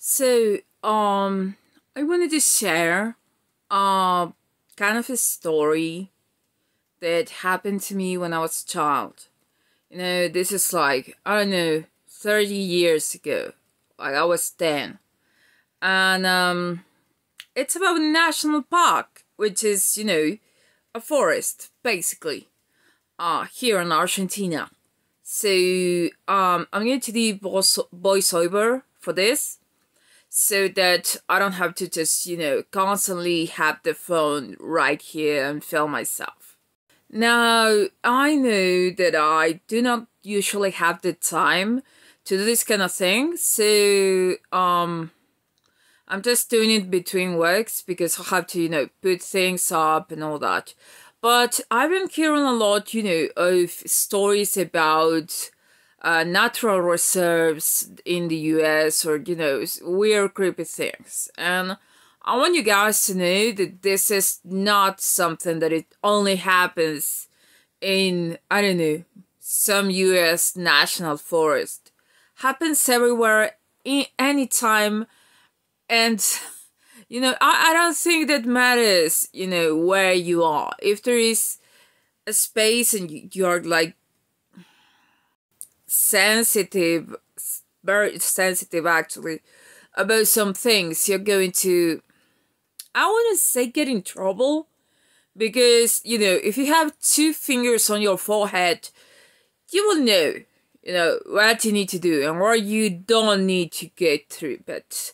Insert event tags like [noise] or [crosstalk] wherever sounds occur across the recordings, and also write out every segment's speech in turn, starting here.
So, um, I wanted to share uh, kind of a story that happened to me when I was a child. You know, this is like, I don't know, 30 years ago. Like, I was 10. And, um, it's about a national park, which is, you know, a forest, basically, uh, here in Argentina. So, um, I'm going to do voiceover for this so that I don't have to just, you know, constantly have the phone right here and film myself. Now, I know that I do not usually have the time to do this kind of thing, so um, I'm just doing it between works because I have to, you know, put things up and all that. But I've been hearing a lot, you know, of stories about uh, natural reserves in the US or, you know, weird, creepy things. And I want you guys to know that this is not something that it only happens in, I don't know, some US national forest. Happens everywhere, in any time, and [laughs] you know I, I don't think that matters you know where you are if there is a space and you, you're like sensitive, very sensitive actually, about some things, you're going to, I wouldn't say get in trouble because, you know, if you have two fingers on your forehead, you will know, you know, what you need to do and what you don't need to get through. But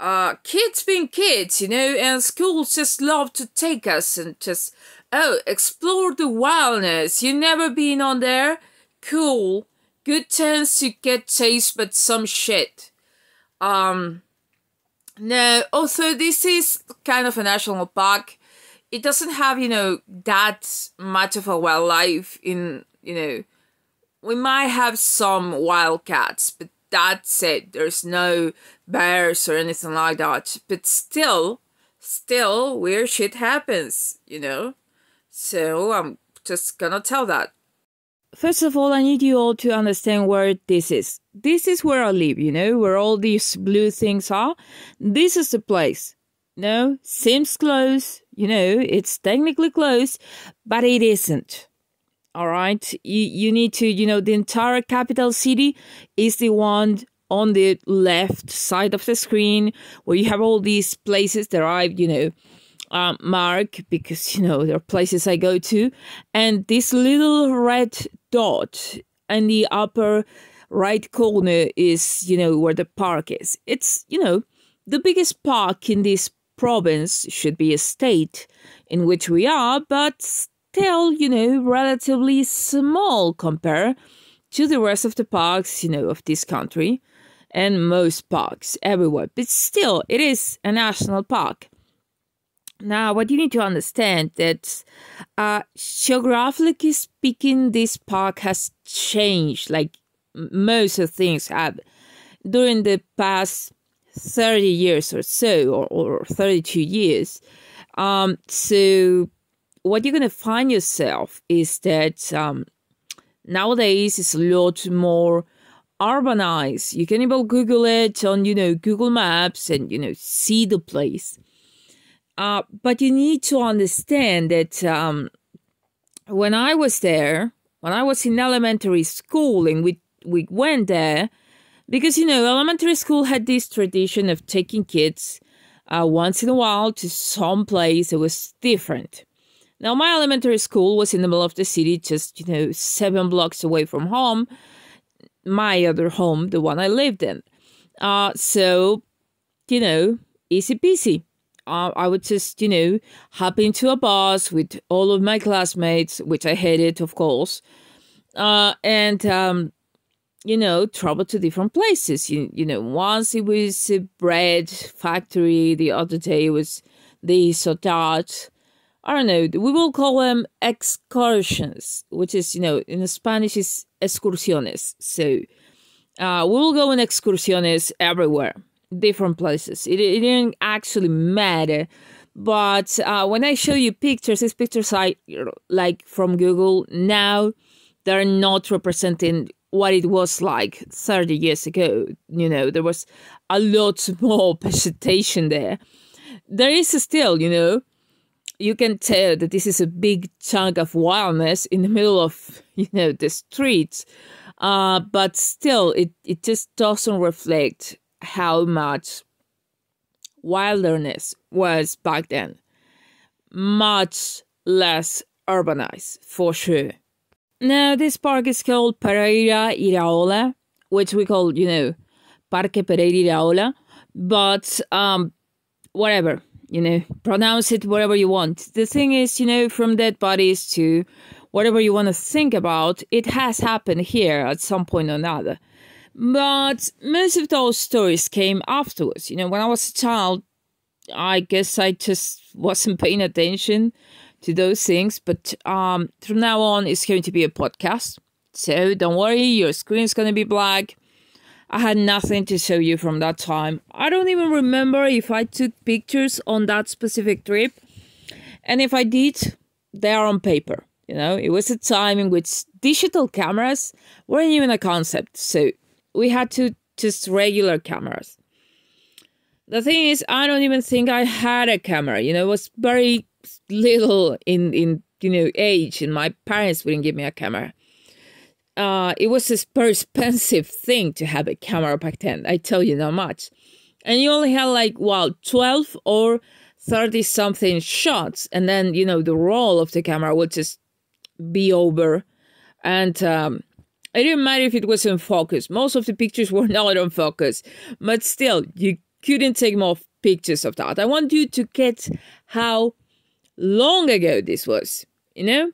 uh, kids being kids, you know, and schools just love to take us and just, oh, explore the wildness. you never been on there? Cool. Good chance to get chased by some shit. Um, now, also, this is kind of a national park. It doesn't have, you know, that much of a wildlife in, you know, we might have some wildcats, but that's it. There's no bears or anything like that. But still, still, weird shit happens, you know? So I'm just gonna tell that. First of all, I need you all to understand where this is. This is where I live, you know, where all these blue things are. This is the place. No, seems close, you know, it's technically close, but it isn't. All right, you, you need to, you know, the entire capital city is the one on the left side of the screen where you have all these places that are, you know, uh, mark because you know there are places I go to, and this little red dot in the upper right corner is you know where the park is. It's you know the biggest park in this province should be a state in which we are, but still you know relatively small compared to the rest of the parks you know of this country and most parks everywhere. But still, it is a national park. Now, what you need to understand that uh, geographically speaking, this park has changed. Like most of things have during the past 30 years or so, or, or 32 years. Um, so, what you're going to find yourself is that um, nowadays it's a lot more urbanized. You can even Google it on, you know, Google Maps and, you know, see the place. Uh, but you need to understand that um, when I was there, when I was in elementary school, and we we went there because you know elementary school had this tradition of taking kids uh, once in a while to some place that was different. Now my elementary school was in the middle of the city, just you know seven blocks away from home, my other home, the one I lived in. Uh, so you know, easy peasy uh, I would just, you know, hop into a bus with all of my classmates, which I hated, of course, uh, and, um, you know, travel to different places. You, you know, once it was a bread factory, the other day it was the that. I don't know, we will call them excursions, which is, you know, in Spanish is excursiones. So uh, we will go on excursiones everywhere different places. It, it didn't actually matter. But uh, when I show you pictures, these pictures are like from Google now, they're not representing what it was like 30 years ago. You know, there was a lot [laughs] more vegetation there. There is still, you know, you can tell that this is a big chunk of wildness in the middle of, [laughs] you know, the streets. Uh, but still, it, it just doesn't reflect how much wilderness was back then. Much less urbanized, for sure. Now, this park is called Pereira Iraola, which we call, you know, Parque Pereira Iraola, but um, whatever, you know, pronounce it whatever you want. The thing is, you know, from dead bodies to whatever you want to think about, it has happened here at some point or another. But most of those stories came afterwards. You know, when I was a child, I guess I just wasn't paying attention to those things. But um, from now on, it's going to be a podcast. So don't worry, your screen's going to be black. I had nothing to show you from that time. I don't even remember if I took pictures on that specific trip. And if I did, they are on paper. You know, it was a time in which digital cameras weren't even a concept. So we had to just regular cameras. The thing is, I don't even think I had a camera. You know, it was very little in in you know age, and my parents wouldn't give me a camera. Uh, it was a very expensive thing to have a camera back then. I tell you not much, and you only had like well twelve or thirty something shots, and then you know the roll of the camera would just be over, and um, it didn't matter if it was in focus. Most of the pictures were [laughs] not on focus, but still, you couldn't take more pictures of that. I want you to get how long ago this was, you know?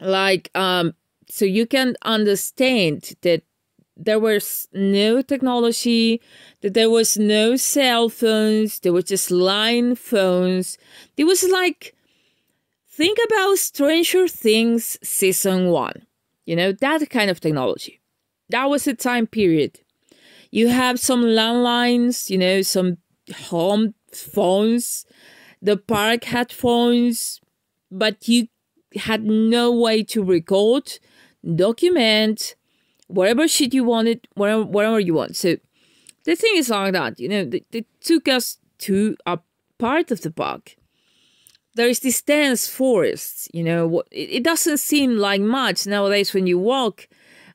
Like, um, so you can understand that there was no technology, that there was no cell phones, there were just line phones. It was like, think about Stranger Things season one you know, that kind of technology. That was the time period. You have some landlines, you know, some home phones. The park had phones, but you had no way to record, document, whatever shit you wanted, whatever you want. So the thing is like that, you know, they took us to a part of the park there is this dense forest. You know, it, doesn't seem like much nowadays when you walk,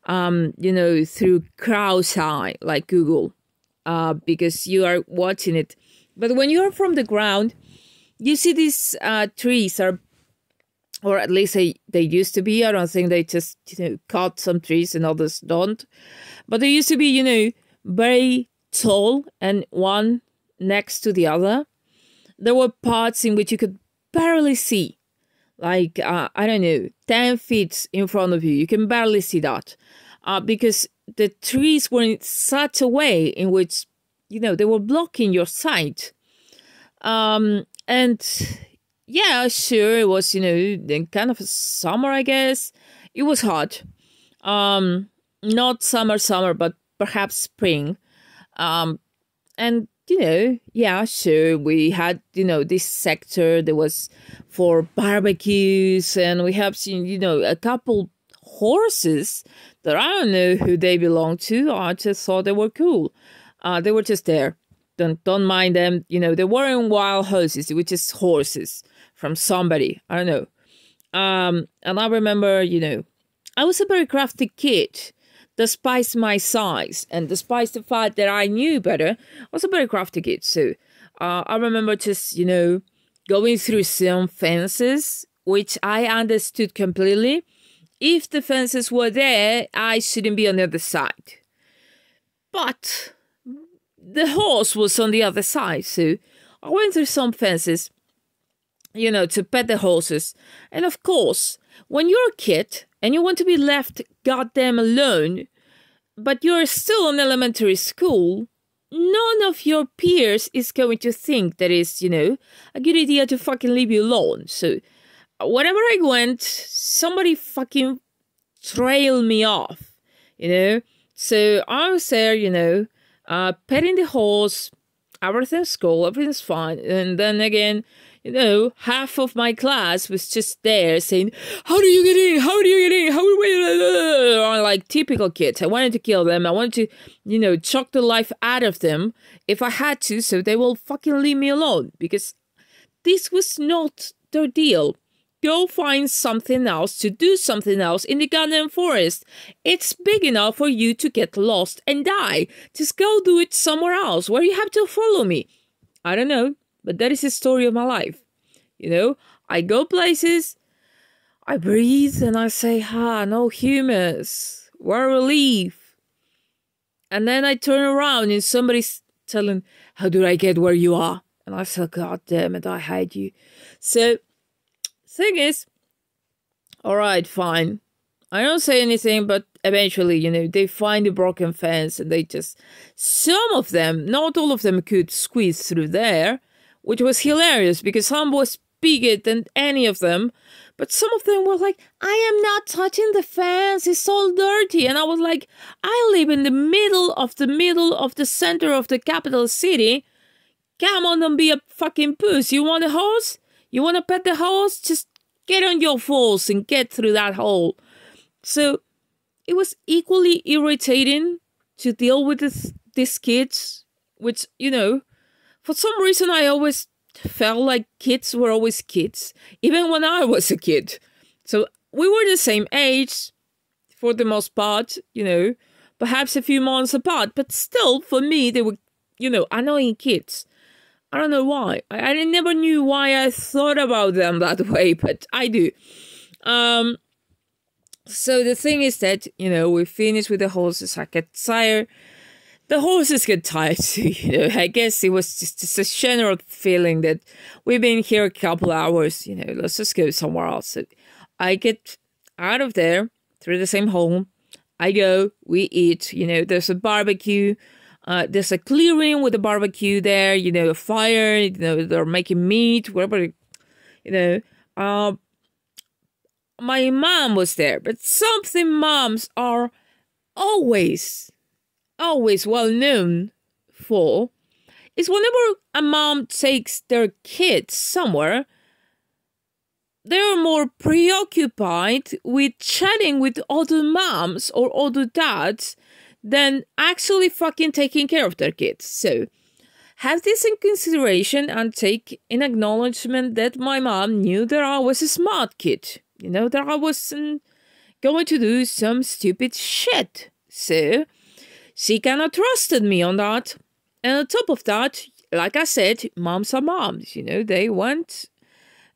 um, you know, through crowd's eye like Google, uh, because you are watching it. But when you are from the ground, you see these uh, trees are, or at least they, they used to be. I don't think they just you know cut some trees and others don't, but they used to be you know very tall and one next to the other. There were parts in which you could barely see. Like, uh, I don't know, 10 feet in front of you. You can barely see that uh, because the trees were in such a way in which, you know, they were blocking your sight. Um, and yeah, sure, it was, you know, kind of summer, I guess. It was hot. Um, not summer, summer, but perhaps spring. Um, and you know, yeah, sure, we had, you know, this sector that was for barbecues, and we have seen, you know, a couple horses that I don't know who they belong to. I just thought they were cool. Uh, they were just there. Don't don't mind them. You know, they weren't wild horses, which is horses from somebody. I don't know. Um, and I remember, you know, I was a very crafty kid despite my size and despite the fact that I knew better, I was a very crafty kid. So uh, I remember just, you know, going through some fences, which I understood completely. If the fences were there, I shouldn't be on the other side. But the horse was on the other side, so I went through some fences, you know, to pet the horses. And of course, when you're a kid and you want to be left goddamn alone, but you're still in elementary school, none of your peers is going to think that is, you know, a good idea to fucking leave you alone. So, whatever I went, somebody fucking trailed me off, you know. So I was there, you know, uh, petting the horse, everything's cool, everything's fine, and then again, you know, half of my class was just there saying, How do you get in? How do you get in? How do we like typical kids. I wanted to kill them. I wanted to, you know, chuck the life out of them if I had to, so they will fucking leave me alone. Because this was not their deal. Go find something else to do something else in the goddamn forest. It's big enough for you to get lost and die. Just go do it somewhere else where you have to follow me. I don't know. But that is the story of my life. You know, I go places, I breathe, and I say, ha, ah, no humors, what a relief. And then I turn around and somebody's telling, how do I get where you are? And I say, God damn it, I hate you. So, thing is, all right, fine. I don't say anything, but eventually, you know, they find the broken fence and they just, some of them, not all of them could squeeze through there, which was hilarious because some was bigger than any of them. But some of them were like, I am not touching the fence, it's all dirty. And I was like, I live in the middle of the middle of the center of the capital city. Come on, don't be a fucking puss. You want a horse? You want to pet the horse? Just get on your horse and get through that hole. So it was equally irritating to deal with this, these kids, which, you know, for some reason, I always felt like kids were always kids, even when I was a kid. So we were the same age for the most part, you know, perhaps a few months apart, but still, for me, they were, you know, annoying kids. I don't know why. I, I never knew why I thought about them [laughs] that way, but I do. Um, so the thing is that, you know, we finished with the whole Sasaka Sire the horses get tired, you know. [laughs] I guess it was just, just, a general feeling that we've been here a couple hours, you know, let's just go somewhere else. So I get out of there through the same hole. I go, we eat, you know, there's a barbecue. Uh, there's a clearing with a barbecue there, you know, a fire, you know, they're making meat, whatever, you know. Uh, my mom was there, but something moms are always always well known for is whenever a mom takes their kids somewhere, they are more preoccupied with chatting with other moms or other dads than actually fucking taking care of their kids. So, have this in consideration and take in acknowledgement that my mom knew that I was a smart kid. You know, that I wasn't going to do some stupid shit. So, she kind of trusted me on that. And on top of that, like I said, moms are moms, you know, they went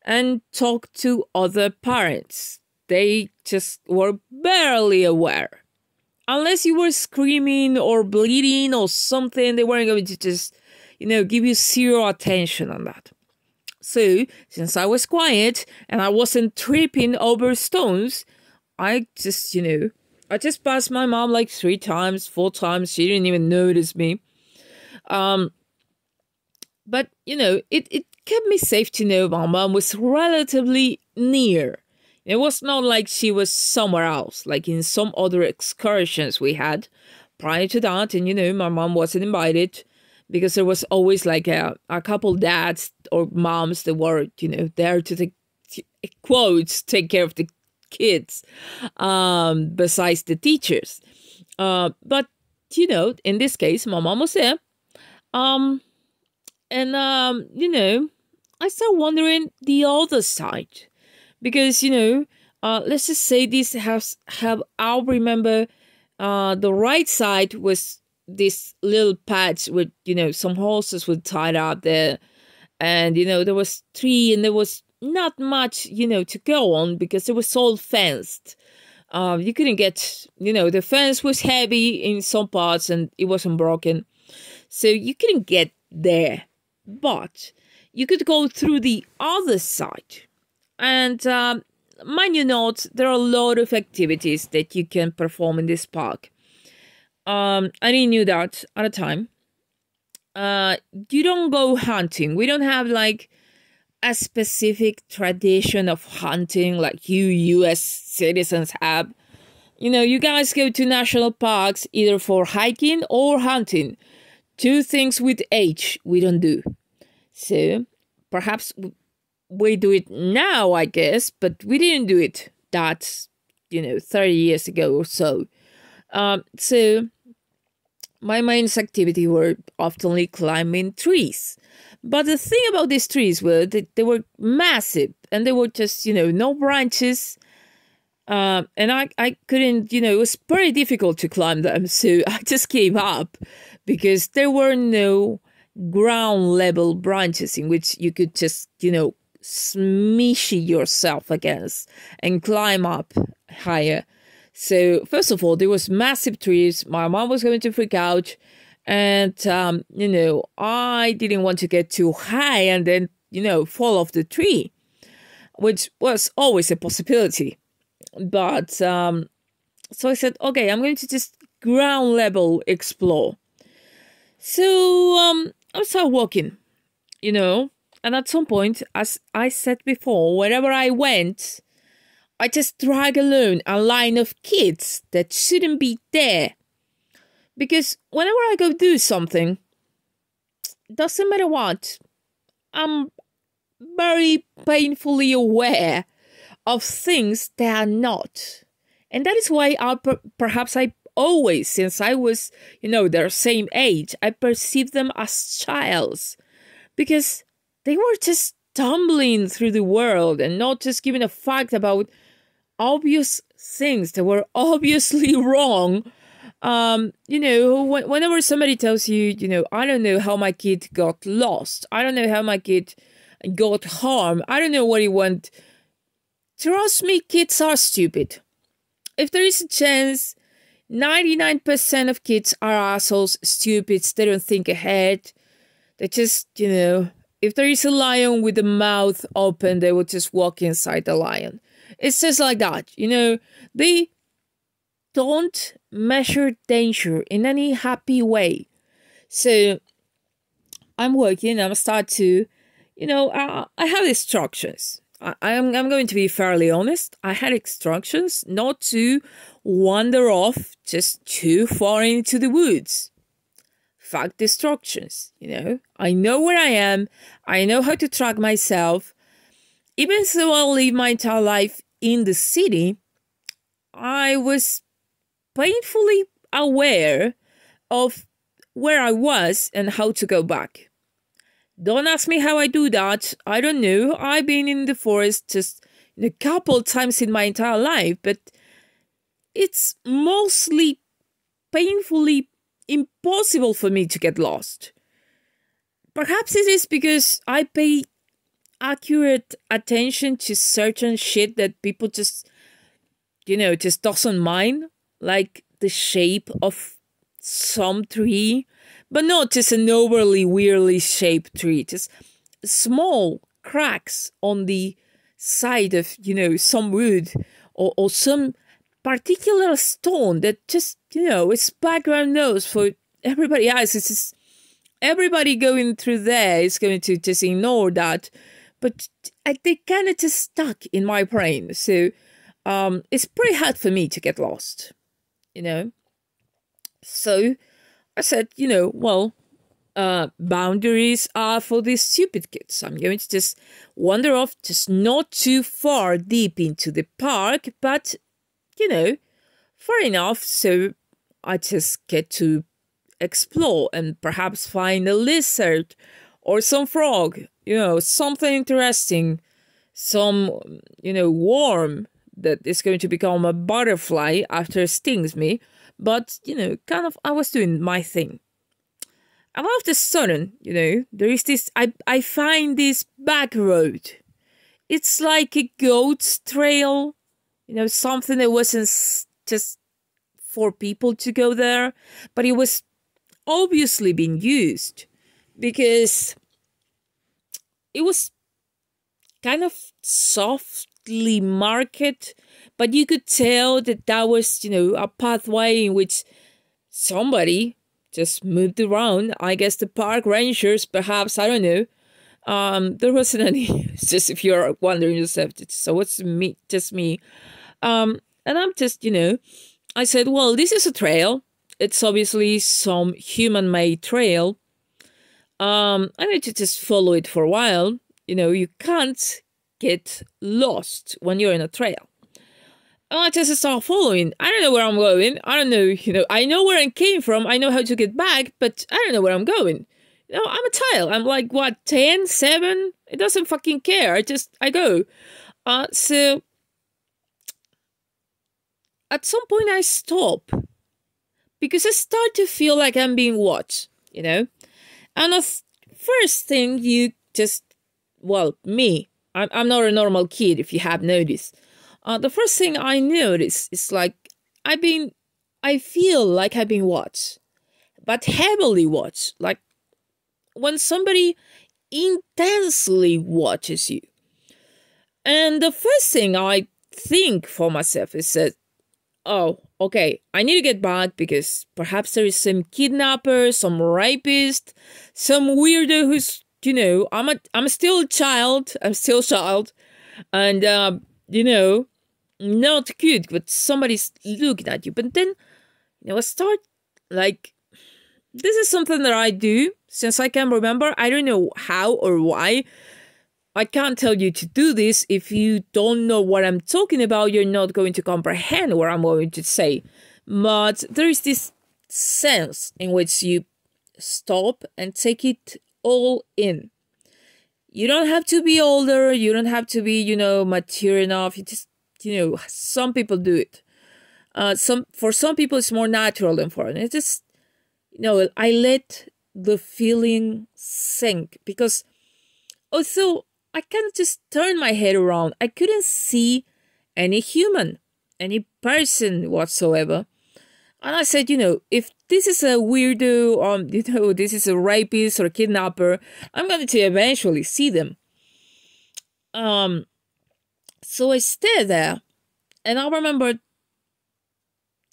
and talked to other parents. They just were barely aware. Unless you were screaming or bleeding or something, they weren't going to just, you know, give you zero attention on that. So, since I was quiet and I wasn't tripping over stones, I just, you know, I just passed my mom like three times, four times. She didn't even notice me. Um, but you know, it, it kept me safe to know my mom was relatively near. It was not like she was somewhere else, like in some other excursions we had prior to that. And you know, my mom wasn't invited because there was always like a, a couple dads or moms that were, you know, there to take quotes take care of the kids um, besides the teachers. Uh, but, you know, in this case, my mom was there. Um, and, um, you know, I start wondering the other side because, you know, uh, let's just say this has have I'll remember uh, the right side was this little patch with you know some horses were tied up there and you know there was three and there was not much, you know, to go on because it was all fenced. Uh, you couldn't get, you know, the fence was heavy in some parts and it wasn't broken. So you couldn't get there. But you could go through the other side. And um, mind you not, there are a lot of activities that you can perform in this park. Um, I didn't knew that at a time. Uh, you don't go hunting. We don't have like a specific tradition of hunting like you US citizens have. You know, you guys go to national parks either for hiking or hunting. Two things with H we don't do. So perhaps we do it now, I guess, but we didn't do it that, you know, 30 years ago or so. Um, so my main activity were oftenly climbing trees. But the thing about these trees were that they were massive and they were just, you know, no branches. Uh, and I, I couldn't, you know, it was very difficult to climb them. [laughs] So I just came up because there were no ground level branches in which you could just, you know, smishy yourself against and climb up higher. So, first of all, there was massive trees. My mom was going to freak out. And, um, you know, I didn't want to get too high and then, you know, fall off the tree, which was always a possibility. But um, so I said, okay, I'm going to just ground level explore. So um, I started walking, you know, and at some point, as I said before, wherever I went, I just drag alone a line of kids that shouldn't be there because whenever I go do something, doesn't matter what, I'm very painfully aware of things that are not. And that is why I perhaps I always, since I was, you know, their same age, I perceived them as childs because they were just tumbling through the world and not just giving a fact about obvious things that were obviously [laughs] wrong um, you know, whenever somebody tells you, you know, I don't know how my kid got lost, I don't know how my kid got harmed, I don't know what he went. Trust me, kids are stupid. If there is a chance, 99% of kids are assholes, stupids, they don't think ahead. They just, you know, if there is a lion with the mouth open, they will just walk inside the lion. It's just like that, you know, they don't measure danger in any happy way. So I'm working, I'm start to, you know, I, I have instructions. I, I'm, I'm going to be fairly honest. I had instructions not to wander off just too far into the woods. Fact instructions, you know. I know where I am. I know how to track myself. Even though I live my entire life in the city, I was painfully aware of where I was and how to go back. Don't ask me how I do that. I don't know. I've been in the forest just a couple times in my entire life, but it's mostly painfully impossible for me to get lost. Perhaps it is because I pay accurate attention to certain shit that people just, you know, just doesn't mind like the shape of some tree, but not just an overly weirdly shaped tree, just small cracks on the side of, you know, some wood or, or some particular stone that just, you know, it's background noise for everybody else. It's just, everybody going through there is going to just ignore that. But I, they kind of just stuck in my brain. So um, it's pretty hard for me to get lost you know. So I said, you know, well, uh, boundaries are for these stupid kids. I'm going to just wander off, just not too far deep into the park, but, you know, far enough so I just get to explore and perhaps find a lizard or some frog, you know, something interesting, some, you know, worm that is going to become a butterfly after stings me, but you know, kind of I was doing my thing. And all of a sudden, you know, there is this I I find this back road. It's like a goat's trail, you know, something that wasn't just for people to go there, but it was obviously being used because it was kind of soft mostly market, but you could tell that that was, you know, a pathway in which somebody just moved around. I guess the park rangers, perhaps, I don't know. Um, there wasn't any, [laughs] it's just if you're wondering yourself, so what's me, just me. Um, and I'm just, you know, I said, well, this is a trail. It's obviously some human made trail. Um, I need to just follow it for a while. You know, you can't get lost when you're in a trail. Oh, I just start following. I don't know where I'm going. I don't know, you know, I know where I came from. I know how to get back, but I don't know where I'm going. You know, I'm a child. I'm like, what, 10, 7? It doesn't fucking care. I just, I go. Uh, so at some point I stop because I start to feel like I'm being watched, you know? And the first thing you just, well, me, I'm, I'm not a normal kid, if you have noticed. Uh, the first thing I notice is like I've been, I feel like I've been watched, but heavily watched. Like when somebody intensely watches you. And the first thing I think for myself is that, oh, okay, I need to get back because perhaps there is some kidnapper, some rapist, some weirdo who's you know, I'm a I'm still a child. I'm still a child, and uh, you know, not good. But somebody's looking at you. But then, you know, I start like this is something that I do since I can remember. I don't know how or why. I can't tell you to do this if you don't know what I'm talking about. You're not going to comprehend what I'm going to say. But there is this sense in which you stop and take it all in. You don't have to be older, you don't have to be, you know, mature enough. You just, you know, some people do it. Uh, some for some people it's more natural than for others. It's just, you know, I let the feeling sink because also I kind of just turned my head around. I couldn't see any human, any person whatsoever. And I said, you know, if this is a weirdo, um, [laughs] you know, this is a rapist or a kidnapper, I'm going to eventually see them. Um, so I stayed there, and I remember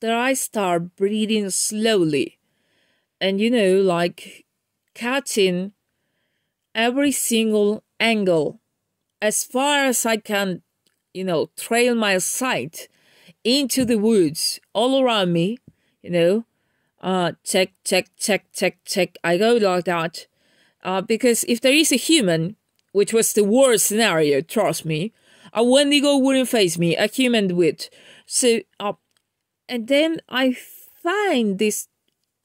that I start breathing slowly, and you know, like catching every single angle as far as I can, you know, trail my sight into the woods all around me you know, uh, check, check, check, check, check. I go like that. Uh, because if there is a human, which was the worst scenario, trust me, a Wendigo wouldn't face me, a human would. So, uh, and then I find this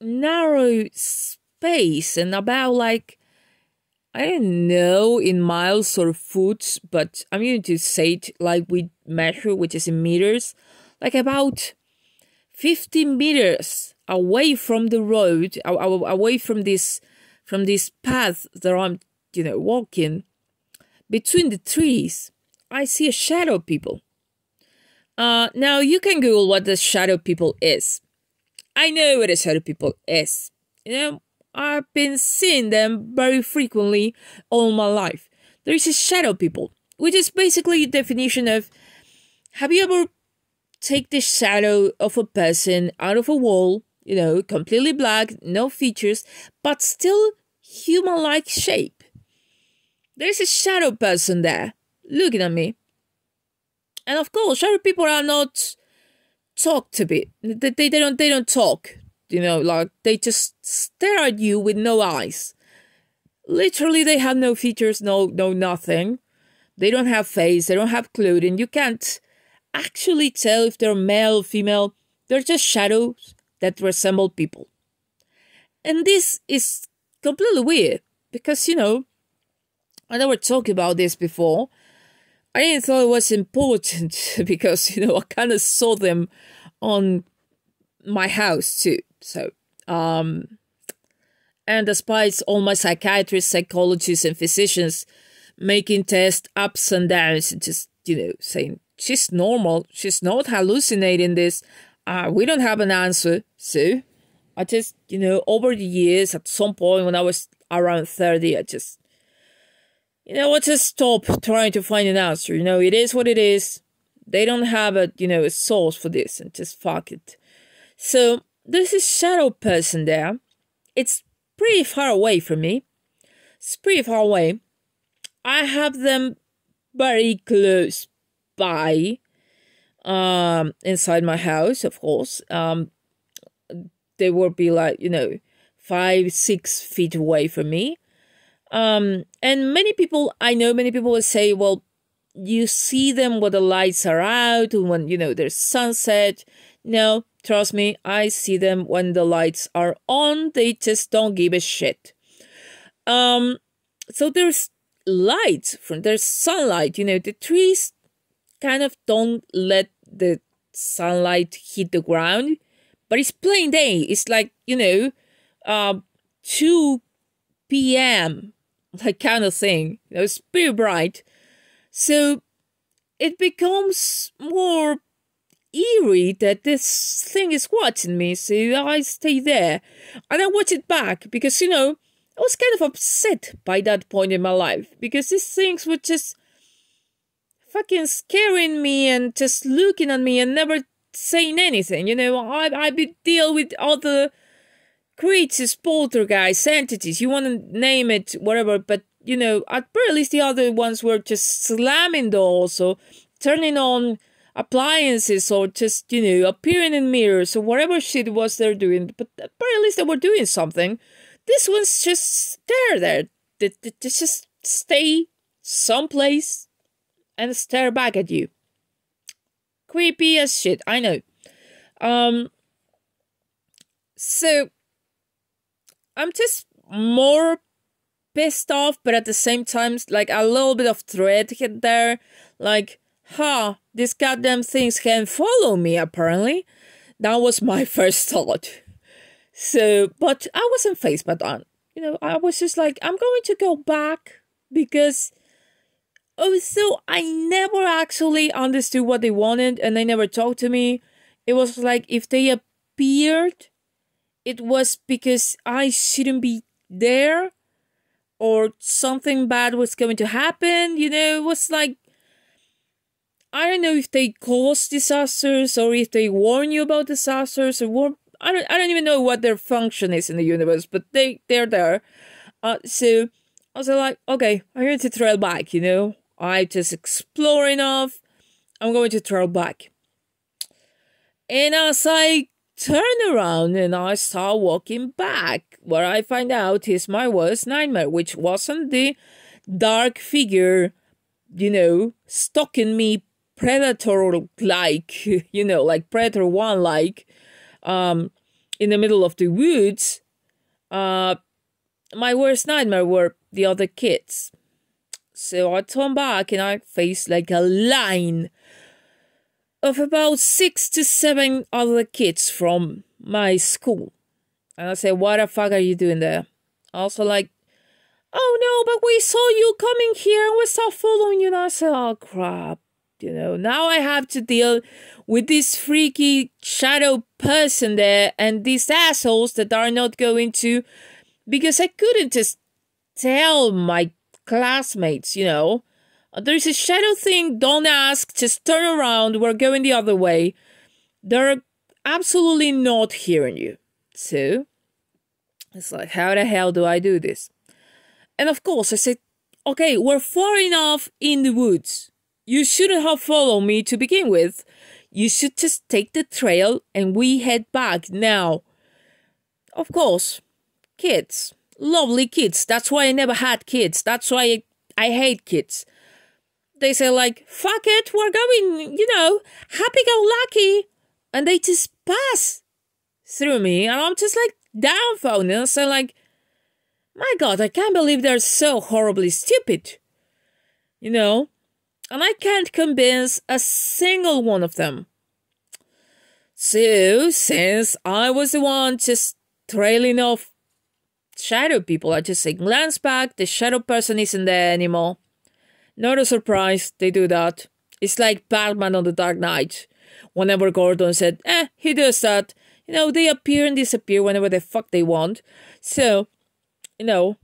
narrow space and about like, I don't know in miles or foot, but I'm going to say it like we measure, which is in meters, like about 50 meters away from the road, away from this from this path that I'm, you know, walking, between the trees, I see a shadow people. Uh, now you can Google what the shadow people is. I know what a shadow people is. You know, I've been seeing them very frequently all my life. There is a shadow people, which is basically a definition of have you ever take the shadow of a person out of a wall, you know, completely black, no features, but still human like shape. There's a shadow person there looking at me. And of course, shadow people are not talked to be. They, they, they don't they don't talk. You know, like they just stare at you with no eyes. Literally, they have no features, no no nothing. They don't have face. They don't have clothing. You can't actually tell if they're male, female. They're just shadows that resemble people. And this is completely weird because, you know, I never talked about this before. I didn't thought it was important [laughs] because, you know, I kind of saw them on my house too. So, um, and despite all my psychiatrists, psychologists, and physicians making tests ups and downs and just, you know, saying she's normal. She's not hallucinating this. Uh, we don't have an answer. So I just, you know, over the years, at some point when I was around 30, I just, you know, I just stopped trying to find an answer. You know, it is what it is. They don't have a, you know, a source for this and just fuck it. So there's this shadow person there. It's pretty far away from me. It's pretty far away. I have them very close buy um, inside my house, of course, um, they will be like, you know, five, six feet away from me. Um, and many people, I know many people will say, well, you see them when the lights are out, when, you know, there's sunset. No, trust me, I see them when the lights are on. They just don't give a shit. Um, so there's light from there's sunlight you know the trees kind of don't let the sunlight hit the ground, but it's plain day. It's like, you know, uh, 2 p.m., like [laughs] kind of thing. You know, it's pretty bright. So it becomes more eerie that this thing is watching me, so I stay there. And I watch it back because, you know, I was kind of upset by that point in my life because these things were just fucking scaring me and just looking at me and never saying anything. You know, I I be deal with other creatures, poltergeists, entities. You want to name it, whatever. But you know, at very least the other ones were just slamming doors or turning on appliances or just you know appearing in mirrors or whatever shit was they're doing. But at very least they were doing something. This one's just there. There, they, they, just stay someplace and stare back at you. Creepy as shit, I know. Um, so, I'm just more pissed off, but at the same time, like a little bit of threat hit there. Like, ha, huh, these goddamn things can follow me, apparently. That was my [laughs] first thought. So, but I wasn't phased by that. You know, I was just like, I'm going to go back because Oh, so I never actually understood what they wanted and they never talked to me. It was like if they appeared, it was because I shouldn't be there or something bad was going to happen. You know, it was like I don't know if they cause disasters or if they warn you about disasters or what. I don't I don't even know what their function is in the universe, but they they're there. Uh, so I was like, okay, I'm going to trail back, you know. I just explore enough. I'm going to throw back. And as I turn around and I start walking back, what I find out is my worst nightmare, which wasn't the dark figure, you know, stalking me predator like, [laughs] you know, like predator one like, um, in the middle of the woods. Uh, my worst nightmare were the other kids so I turned back and I faced like a line of about six to seven other kids from my school. And I said, What the fuck are you doing there? Also, like, Oh no, but we saw you coming here and we start following you. And I said, Oh crap. You know, now I have to deal with this freaky shadow person there and these assholes that are not going to. Because I couldn't just tell my classmates, you know. Uh, There's a shadow thing, don't ask, just turn around, we're going the other way. They're absolutely not hearing you. So it's like, how the hell do I do this? And of course, I said, okay, we're far enough in the woods. You shouldn't have followed me to begin with. You should just take the trail and we head back now. Of course, kids, lovely kids. That's why I never had kids. That's why I, I hate kids. They say like, fuck it, we're going, you know, happy-go-lucky. And they just pass through me. And I'm just like dumbfounded. And so like, my God, I can't believe they're so horribly stupid. You know? And I can't convince a single one of them. So, since I was the one just trailing off shadow people are just a glance back, the shadow person isn't there anymore. Not a surprise, they do that. It's like Batman on the Dark Knight. Whenever Gordon said, eh, he does that. You know, they appear and disappear whenever the fuck they want. So, you know,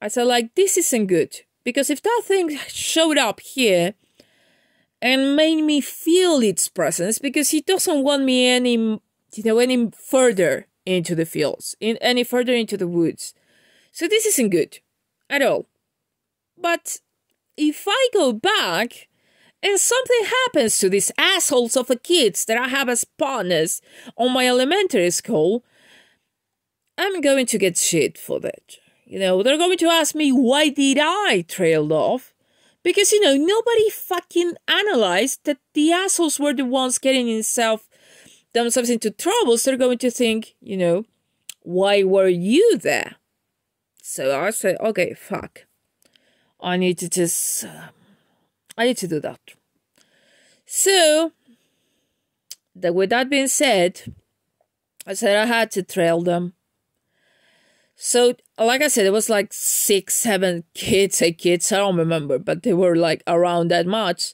I said, like, this isn't good. Because if that thing [laughs] showed up here and made me feel its presence, because he doesn't want me any, you know, any further into the fields, in any further into the woods. So this isn't good at all. But if I go back and something happens to these assholes of the kids that I have as partners on my elementary school, I'm going to get shit for that. You know, they're going to ask me why did I trail off? Because you know, nobody fucking analyzed that the assholes were the ones getting themselves themselves into troubles. So they're going to think, you know, why were you there? So I say okay, fuck. I need to just, um, I need to do that. So, that with that being said, I said I had to trail them. So, like I said, it was like six, seven kids, eight kids, I don't remember, but they were like around that much.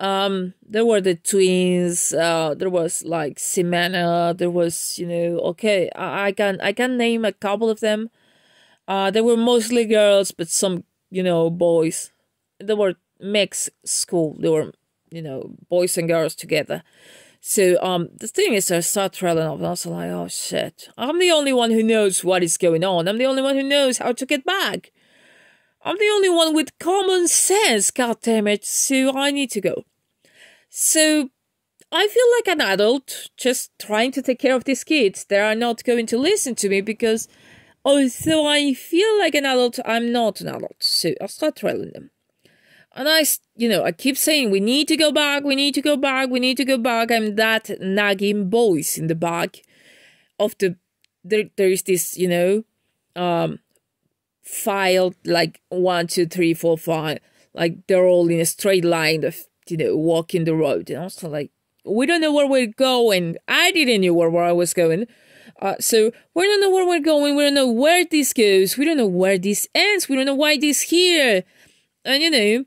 Um, there were the twins, uh, there was like Simena, there was, you know, okay, I, I can I can name a couple of them uh, they were mostly girls, but some, you know, boys. They were mixed school. They were, you know, boys and girls together. So um, the thing is, I start trailing off, and I was like, "Oh shit! I'm the only one who knows what is going on. I'm the only one who knows how to get back. I'm the only one with common sense. God damn it! So I need to go. So I feel like an adult just trying to take care of these kids. They are not going to listen to me because." Oh, so I feel like an adult. I'm not an adult, so I'll start trailing them. And I, you know, I keep saying we need to go back, we need to go back, we need to go back. I'm that nagging voice in the back of the. There, there is this, you know, um, file like one, two, three, four, five. Like they're all in a straight line of, you know, walking the road. And also like, we don't know where we're going. I didn't know where, where I was going. Uh, so we don't know where we're going. We don't know where this goes. We don't know where this ends. We don't know why this here. And you know,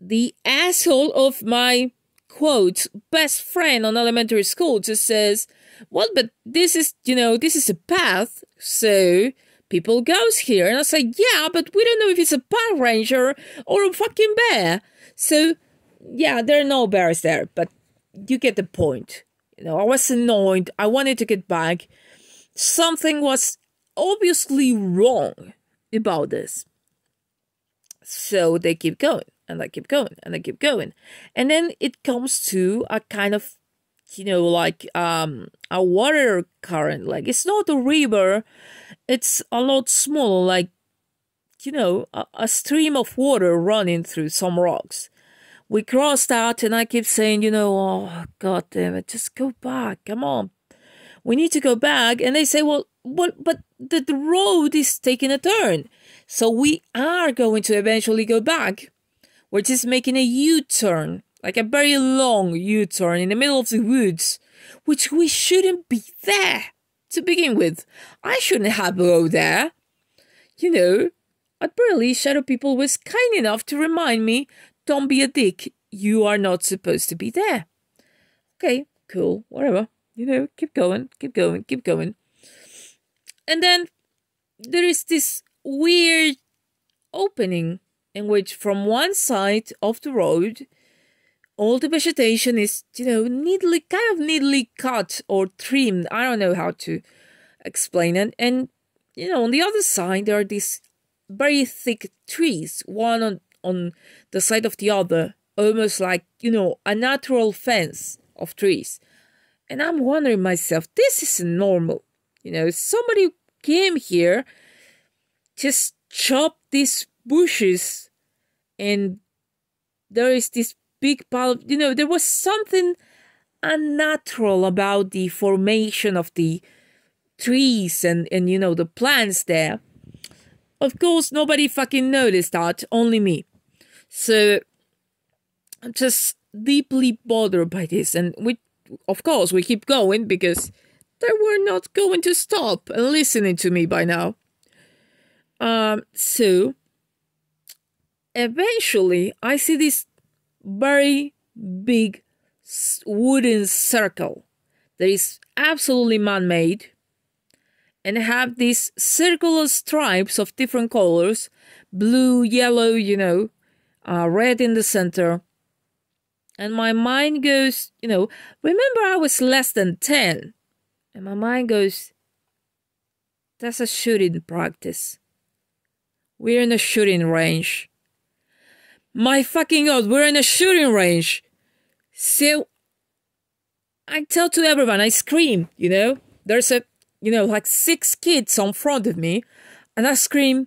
the asshole of my quote best friend on elementary school just says, "Well, but this is you know this is a path, so." People goes here, and I say, yeah, but we don't know if it's a park ranger or a fucking bear. So, yeah, there are no bears there, but you get the point. You know, I was annoyed. I wanted to get back. Something was obviously wrong about this. So they keep going and I keep going and I keep going. And then it comes to a kind of, you know, like um, a water current. Like it's not a river, it's a lot smaller, like, you know, a, a stream of water running through some rocks we crossed out, and I keep saying, you know, oh, God damn it, just go back. Come on. We need to go back. And they say, well, but, but the, the road is taking a turn. So we are going to eventually go back. We're just making a U turn, like a very long U turn in the middle of the woods, which we shouldn't be there to begin with. I shouldn't have go there. You know, at barely Shadow People was kind enough to remind me don't be a dick. You are not supposed to be there. Okay, cool, whatever. You know, keep going, keep going, keep going. And then there is this weird opening in which, from one side of the road, all the vegetation is, you know, neatly, kind of neatly cut or trimmed. I don't know how to explain it. And, you know, on the other side, there are these very thick trees, one on on the side of the other, almost like, you know, a natural fence of trees. And I'm wondering myself, this isn't normal. You know, somebody came here, just chopped these bushes, and there is this big pile of, you know, there was something unnatural about the formation of the trees and, and you know, the plants there. Of course, nobody fucking noticed that, only me. So I'm just deeply bothered by this. And we, of course, we keep going because they were not going to stop listening to me by now. Um, so eventually, I see this very big wooden circle that is absolutely man made and have these circular stripes of different colors blue, yellow, you know, uh, red in the center. And my mind goes, you know, remember I was less than 10. And my mind goes, that's a shooting practice. We're in a shooting range. My fucking god, we're in a shooting range. So I tell to everyone, I scream, you know, there's a, you know, like six kids on front of me, and I scream,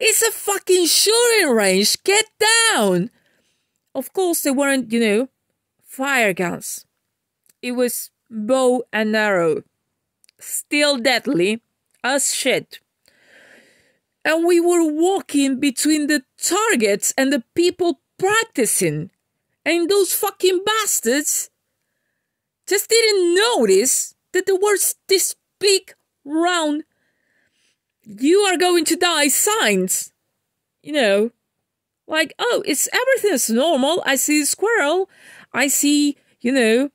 it's a fucking shooting range. Get down. Of course, they weren't, you know, fire guns. It was bow and arrow. Still deadly as shit. And we were walking between the targets and the people practicing. And those fucking bastards just didn't notice that there was this big round you are going to die signs. You know, like, oh, it's everything is normal. I see a squirrel. I see, you know,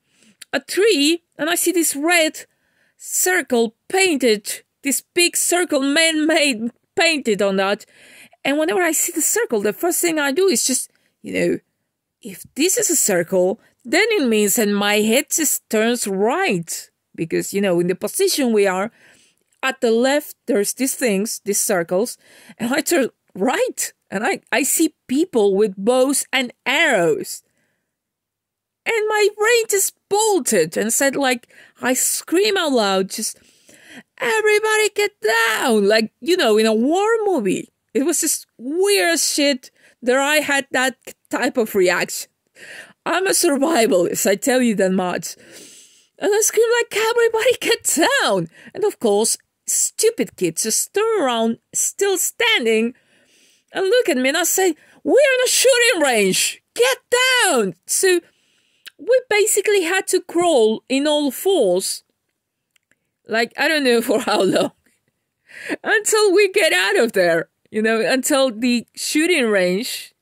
a tree. And I see this red circle painted, this big circle man made painted on that. And whenever I see the circle, the first thing I do is just, you know, if this is a circle, then it means that my head just turns right. Because, you know, in the position we are, at the left, there's these things, these circles, and I turn right, and I, I see people with bows and arrows. And my brain just bolted and said, like, I scream out loud, just, everybody get down! Like, you know, in a war movie. It was just weird shit that I had that type of reaction. I'm a survivalist, I tell you that much. And I scream like, everybody get down! And of course, stupid kids, just turn around, still standing, and look at me and I say, We're in a shooting range. Get down. So we basically had to crawl in all fours. Like I don't know [laughs] for how long. until we get out of there, you know, until the shooting range.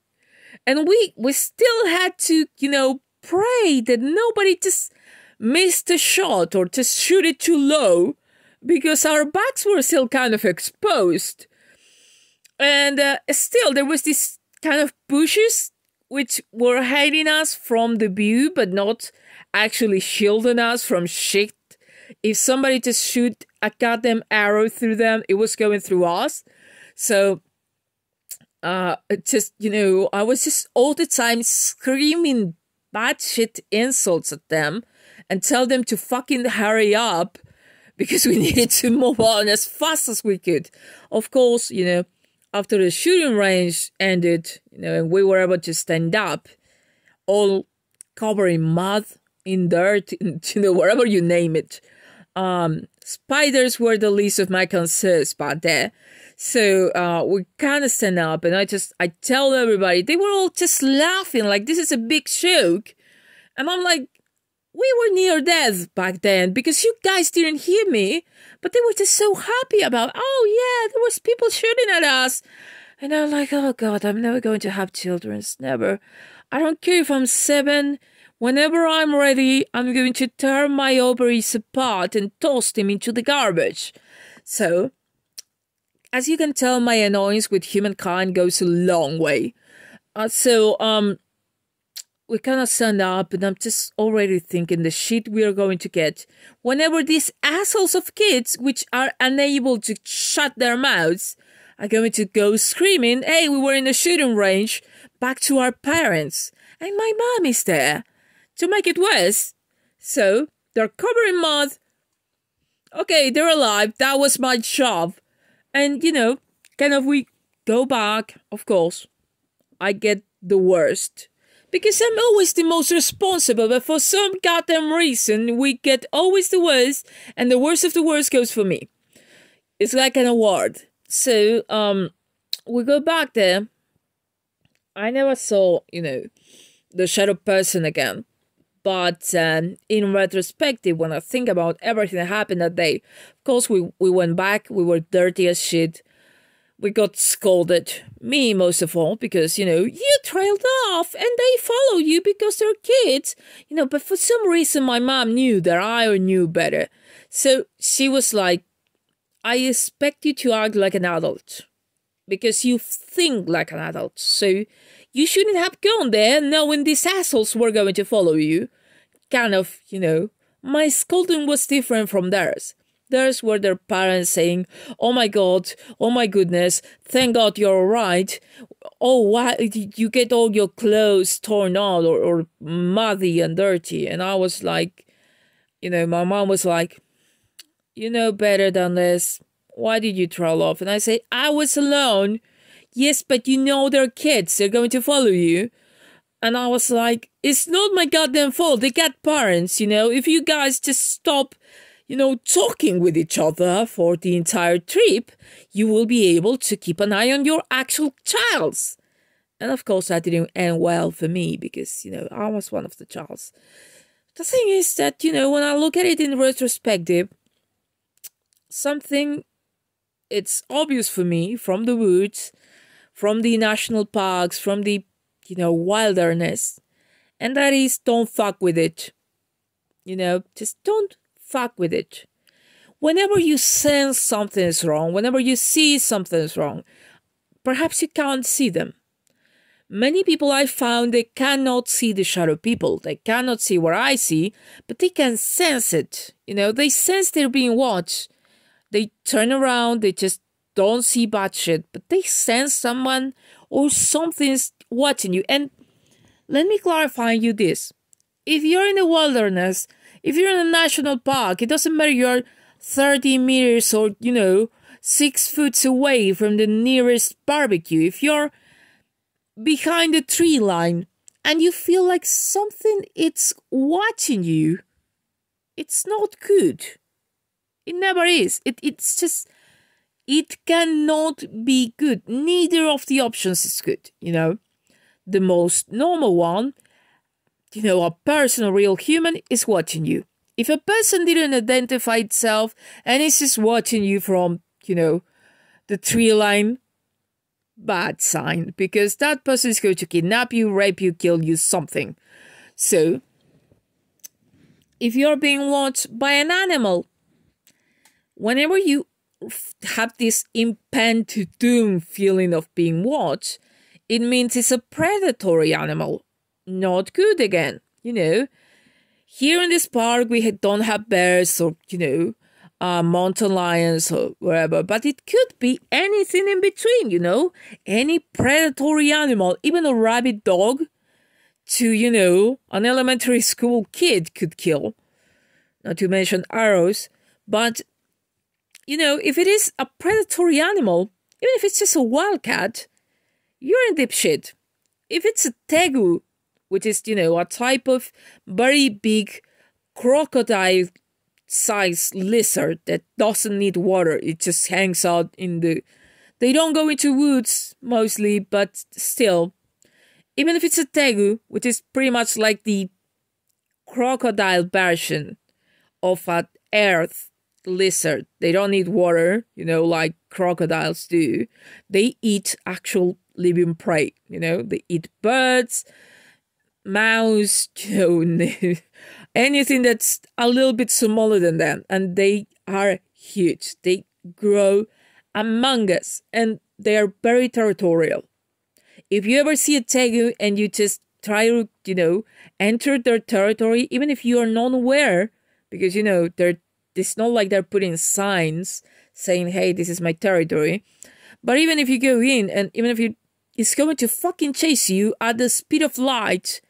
And we we still had to, you know, pray that nobody just missed a shot or just shoot it too low because our backs were still kind of exposed. And uh, still, there was this kind of bushes which were hiding us from the view, but not actually shielding us from shit. If somebody just shoot a goddamn arrow through them, it was going through us. So, uh, just you know, I was just all the time screaming bad shit insults at them and tell them to fucking hurry up because we [laughs] needed to move on as fast as we could. Of course, you know, after the shooting range ended, you know, and we were able to stand up, all covered in mud, in dirt, [laughs] in, you know, wherever you name it. Um, spiders were the least of my concerns back there. So uh, we kind of stand up, and I just I tell everybody they were all just laughing like this is a big joke, and I'm like, we were near death back then because you guys didn't hear me, but they were just so happy about, oh yeah, there was people shooting at us. And I'm like, oh God, I'm never going to have children. never. I don't care if I'm seven. Whenever I'm ready, I'm going to tear my ovaries apart and toss them into the garbage. So, as you can tell, my annoyance with humankind goes a long way. Uh, so, um, we cannot stand up and i'm just already thinking the shit we are going to get whenever these assholes of kids which are unable to shut their mouths are going to go screaming hey we were in the shooting range back to our parents and my mom is there to make it worse so they're covering mouth okay they're alive that was my job and you know kind of we go back of course i get the worst because I'm always the most responsible, but for some goddamn reason, we get always the worst, and the worst of the worst goes for me. It's like an award. So, um, we go back there. I never saw, you know, the shadow person again. But um, in retrospective, when I think about everything that happened that day, of course, we, we went back, we were dirty as shit we got scolded, me most of all, because, you know, you trailed off and they follow you because they're kids. You know, but for some reason, my mom knew that I knew better. So she was like, I expect you to act like an adult because you think like an adult. So you shouldn't have gone there knowing these assholes were going to follow you. Kind of, you know, my scolding was different from theirs there's where their parents saying, "Oh my God, oh my goodness, thank God you're all right." Oh, why did you get all your clothes torn out or, or muddy and dirty? And I was like, you know, my mom was like, "You know better than this. Why did you trail off?" And I said, "I was alone." Yes, but you know they're kids. They're going to follow you. And I was like, it's not my goddamn fault. They got parents, you know. If you guys just stop you know, talking with each other for the entire trip, you will be able to keep an eye on your actual childs. And of course, that didn't end well for me because, you know, I was one of the childs. The thing is that, you know, when I look at it in retrospective, something it's obvious for me from the woods, from the national parks, from the, you know, wilderness, and that is don't fuck with it. You know, just don't fuck with it. Whenever you sense something is wrong, whenever you see something is wrong, perhaps you can't see them. Many people I found they cannot see the shadow people. They cannot see what I see, but they can sense it. You know, they sense they're being watched. They turn around, they just don't see bad shit, but they sense someone or something's watching you. And let me clarify you this. If you're in the wilderness, if you're in a national park, it doesn't matter you're 30 meters or, you know, six foot away from the nearest barbecue. If you're behind a tree line and you feel like something it's watching you, it's not good. It never is. It, it's just, it cannot be good. Neither of the options is good, you know. The most normal one you know, a person, a real human, is watching you. If a person didn't identify itself and is just watching you from, you know, the tree line, bad sign because that person is going to kidnap you, rape you, kill you, something. So, if you're being watched by an animal, whenever you have this impend to doom feeling of being watched, it means it's a predatory animal not good again, you know. Here in this park, we don't have bears or, you know, uh, mountain lions or whatever, but it could be anything in between, you know, any predatory animal, even a rabid dog, to, you know, an elementary school kid could kill, not to mention arrows. But, you know, if it is a predatory animal, even if it's just a wildcat, you're in deep shit. If it's a tegu which is, you know, a type of very big crocodile sized lizard that doesn't need water. It just hangs out in the. They don't go into woods mostly, but still. Even if it's a tegu, which is pretty much like the crocodile version of an earth lizard, they don't need water, you know, like crocodiles do. They eat actual living prey, you know, they eat birds, mouse tone, [laughs] anything that's a little bit smaller than them. And they are huge. They grow among us and they are very territorial. If you ever see a tegu and you just try to, you know, enter their territory, even if you are not aware, because, you know, they're, it's not like they're putting signs saying, hey, this is my territory. But even if you go in and even if you, it's going to fucking chase you at the speed of light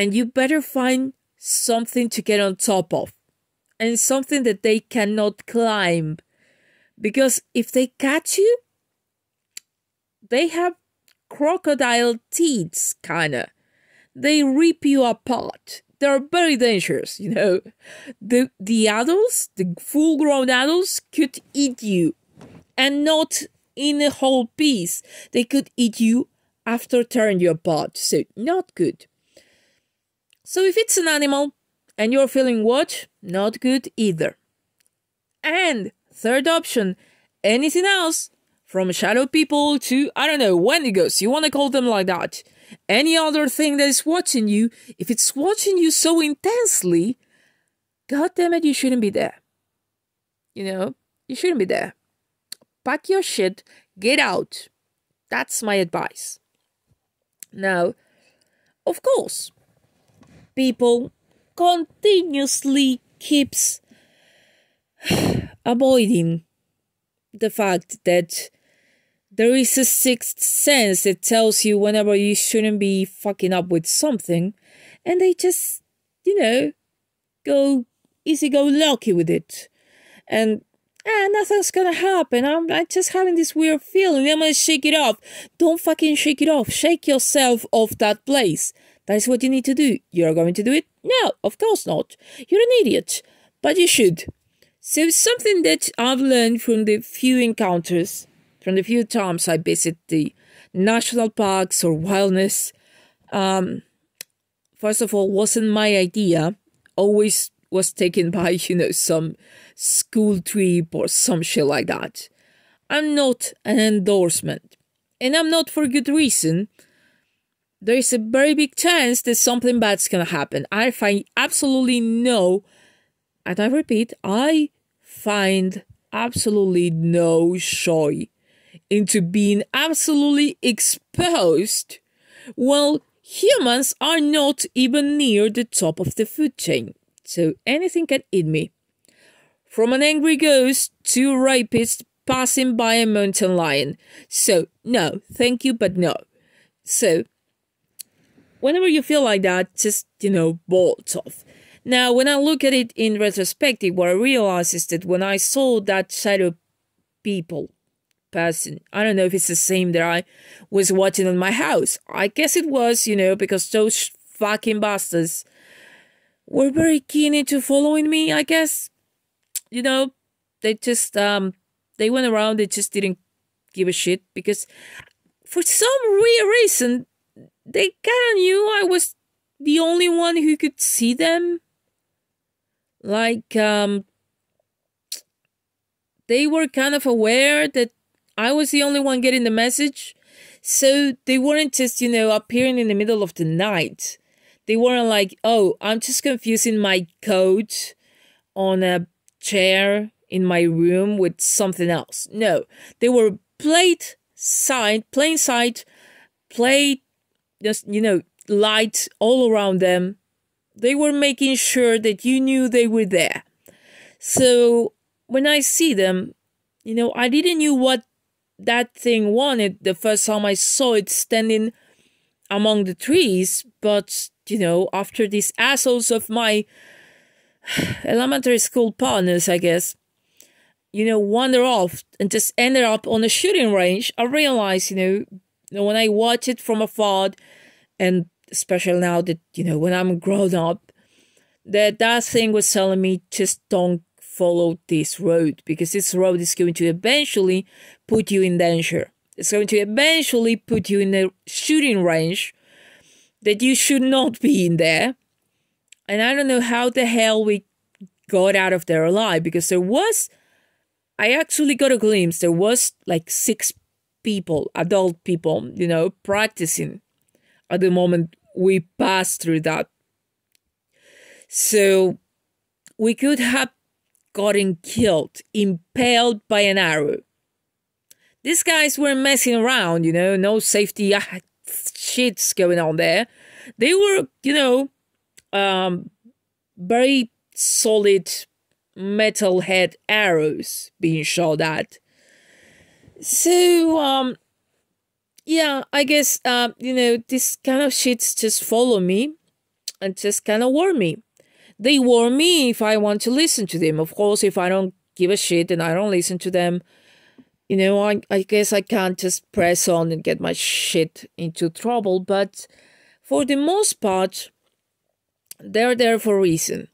and you better find something to get on top of and something that they cannot climb. Because if they catch you, they have crocodile teeth, kinda. They rip you apart. They're very dangerous, you know. The, the adults, the full grown adults, could eat you and not in a whole piece. They could eat you after tearing you apart. So, not good. So if it's an animal and you're feeling watch, Not good either. And third option, anything else from shadow people to, I don't know, wendigos, you want to call them like that. Any other thing that is watching you, if it's watching you so intensely, god damn it, you shouldn't be there. You know, you shouldn't be there. Pack your shit, get out. That's my advice. Now, of course, people continuously keeps [sighs] avoiding the fact that there is a sixth sense that tells you whenever you shouldn't be fucking up with something, and they just, you know, go easy go lucky with it. And ah, nothing's gonna happen. I'm, I'm just having this weird feeling. I'm gonna shake it off. Don't fucking shake it off. Shake yourself off that place. That is what you need to do. You are going to do it? No, of course not. You're an idiot. But you should. So something that I've learned from the few encounters, from the few times I visit the national parks or wilderness, um, first of all, wasn't my idea. Always was taken [laughs] by, you know, some school trip or some shit like that. I'm not an endorsement. And I'm not for good reason there is a very big chance that something bad's gonna happen. I find absolutely no, and I repeat, I find absolutely no joy into being absolutely exposed Well, humans are not even near the top of the food chain. So anything can eat me. From an angry ghost to rapists passing by a mountain lion. So, no, thank you, but no. So, whenever you feel like that, just, you know, bolt off. Now, when I look at it in retrospective, what I realized is that when I saw that shadow people person, I don't know if it's the same that I was watching on my house. I guess it was, you know, because those fucking bastards were very keen into following me, I guess. You know, they just, um, they went around, they just didn't give a shit because for some weird reason, they kinda knew I was the only one who could see them. Like, um, they were kind of aware that I was the only one getting the message. So they weren't just, you know, appearing in the middle of the night. They weren't like, oh, I'm just confusing my coat on a chair in my room with something else. No, they were played sight, plain sight, played just you know lights all around them they were making sure that you knew they were there so when i see them you know i didn't knew what that thing wanted the first time i saw it standing among the trees but you know after these assholes of my [sighs] elementary school partners i guess you know wander off and just ended up on a shooting range i realized you know when I watch it from afar, and especially now that you know when I'm grown up, that that thing was telling me just don't follow this road because this road is going to eventually put you in danger. It's going to eventually put you in a shooting range that you should not be in there. And I don't know how the hell we got out of there alive because there was I actually got a glimpse. There was like six people, adult people, you know, practicing at the moment we pass through that. So we could have gotten killed, impaled by an arrow. These guys were messing around, you know, no safety ah, shits going on there. They were, you know, um, very solid metal head arrows being shot at. So, um, yeah, I guess, uh, you know, this kind of shits just follow me and just kind of warn me. They warn me if I want to listen to them. Of course, if I don't give a shit and I don't listen to them, you know, I, I guess I can't just press on and get my shit into trouble. But for the most part, they're there for a reason.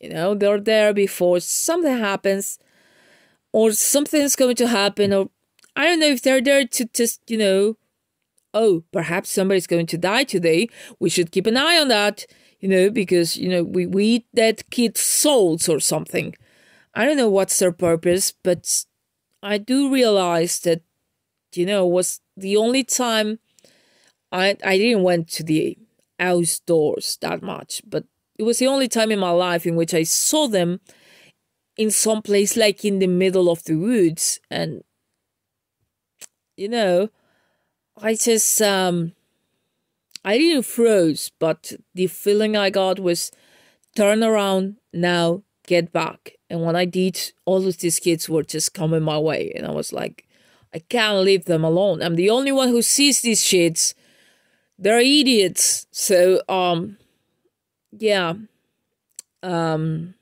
You know, they're there before something happens or something's going to happen or I don't know if they're there to just, you know, oh, perhaps somebody's going to die today. We should keep an eye on that, you know, because, you know, we, we eat that kid's souls or something. I don't know what's their purpose, but I do realize that, you know, was the only time I, I didn't went to the outdoors that much, but it was the only time in my life in which I saw them in some place like in the middle of the woods and you know, I just um, I didn't froze, but the feeling I got was turn around now, get back. And when I did, all of these kids were just coming my way, and I was like, I can't leave them alone. I'm the only one who sees these shits. They're idiots. So um, yeah, um.